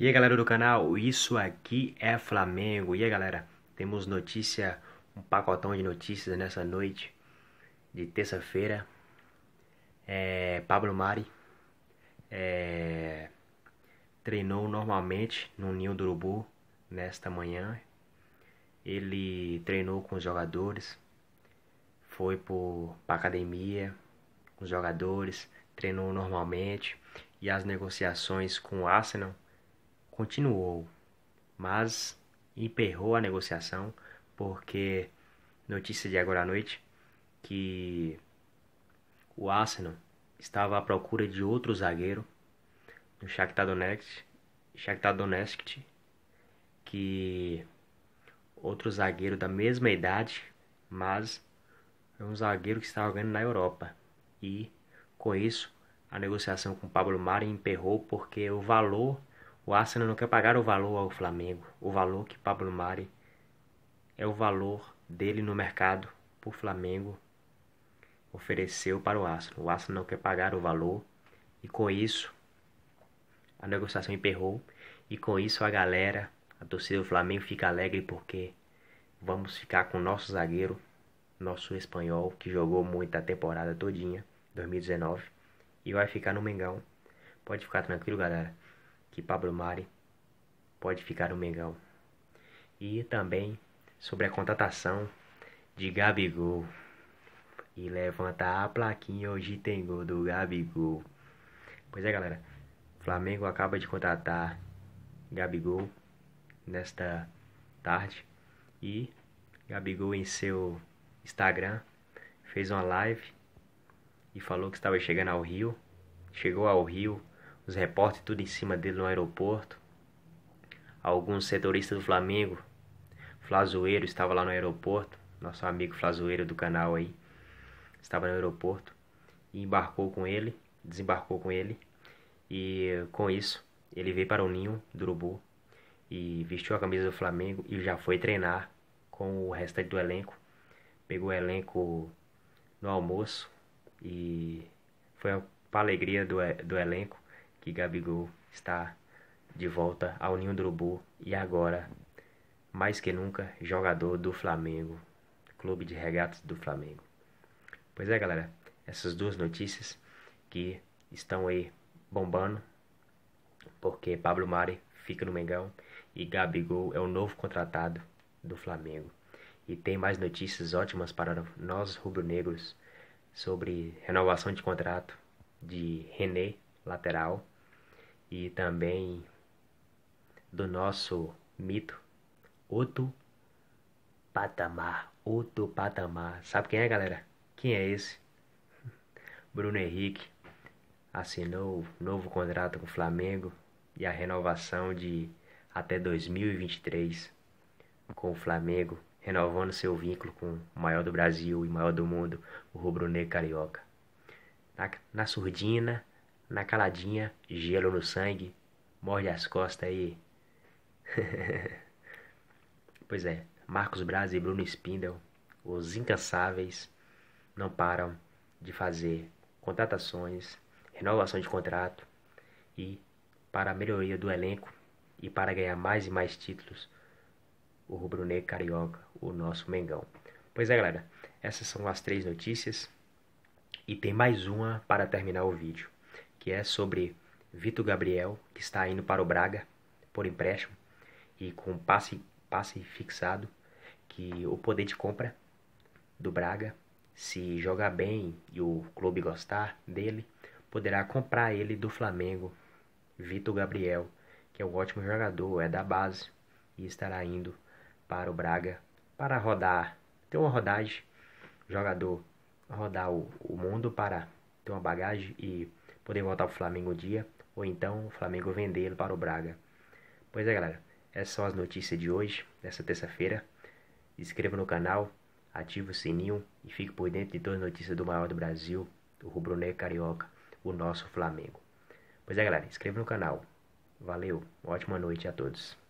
E aí galera do canal, isso aqui é Flamengo. E aí galera, temos notícia, um pacotão de notícias nessa noite de terça-feira. É, Pablo Mari é, treinou normalmente no Ninho do Urubu nesta manhã. Ele treinou com os jogadores, foi para academia com os jogadores, treinou normalmente e as negociações com o Arsenal continuou, mas emperrou a negociação porque notícia de agora à noite que o Arsenal estava à procura de outro zagueiro no Shakhtar Donetsk, Shakhtar Donetsk que outro zagueiro da mesma idade, mas é um zagueiro que estava ganhando na Europa. E com isso, a negociação com Pablo Mari emperrou porque o valor o Arsenal não quer pagar o valor ao Flamengo, o valor que Pablo Mari é o valor dele no mercado por Flamengo ofereceu para o Arsenal. O Arsenal não quer pagar o valor e com isso a negociação emperrou e com isso a galera, a torcida do Flamengo fica alegre porque vamos ficar com o nosso zagueiro, nosso espanhol que jogou muito a temporada todinha, 2019, e vai ficar no Mengão. Pode ficar tranquilo, galera de Pablo Mari pode ficar o Mengão. E também sobre a contratação de Gabigol. E levanta a plaquinha hoje tem gol do Gabigol. Pois é, galera. Flamengo acaba de contratar Gabigol nesta tarde e Gabigol em seu Instagram fez uma live e falou que estava chegando ao Rio, chegou ao Rio os repórteres tudo em cima dele no aeroporto. Alguns setoristas do Flamengo, Flazoeiro estava lá no aeroporto, nosso amigo Flazoeiro do canal aí, estava no aeroporto e embarcou com ele, desembarcou com ele e com isso ele veio para o ninho do urubu e vestiu a camisa do Flamengo e já foi treinar com o restante do elenco. Pegou o elenco no almoço e foi para alegria do, do elenco que Gabigol está de volta ao ninho do urubu e agora, mais que nunca, jogador do Flamengo, clube de regatas do Flamengo. Pois é, galera, essas duas notícias que estão aí bombando, porque Pablo Mari fica no Mengão e Gabigol é o novo contratado do Flamengo. E tem mais notícias ótimas para nós rubro-negros sobre renovação de contrato de René, lateral, e também do nosso mito, outro patamar, outro patamar. Sabe quem é, galera? Quem é esse? Bruno Henrique assinou novo contrato com o Flamengo e a renovação de até 2023 com o Flamengo, renovando seu vínculo com o maior do Brasil e maior do mundo, o rubro-negro carioca. Na, na surdina, na caladinha, gelo no sangue, morde as costas aí. pois é, Marcos Braz e Bruno Spindel, os incansáveis, não param de fazer contratações, renovação de contrato e para a melhoria do elenco e para ganhar mais e mais títulos, o Rubro Negro Carioca, o nosso Mengão. Pois é, galera, essas são as três notícias e tem mais uma para terminar o vídeo que é sobre Vitor Gabriel, que está indo para o Braga por empréstimo e com passe, passe fixado, que o poder de compra do Braga, se jogar bem e o clube gostar dele, poderá comprar ele do Flamengo, Vitor Gabriel, que é um ótimo jogador, é da base e estará indo para o Braga para rodar, ter uma rodagem, jogador rodar o, o mundo para ter uma bagagem e poder voltar para o Flamengo um dia, ou então o Flamengo vendê-lo para o Braga. Pois é, galera, essas são as notícias de hoje, dessa terça-feira. Inscreva no canal, ative o sininho e fique por dentro de todas as notícias do maior do Brasil, do rubro-negro carioca, o nosso Flamengo. Pois é, galera, inscreva no canal. Valeu, ótima noite a todos.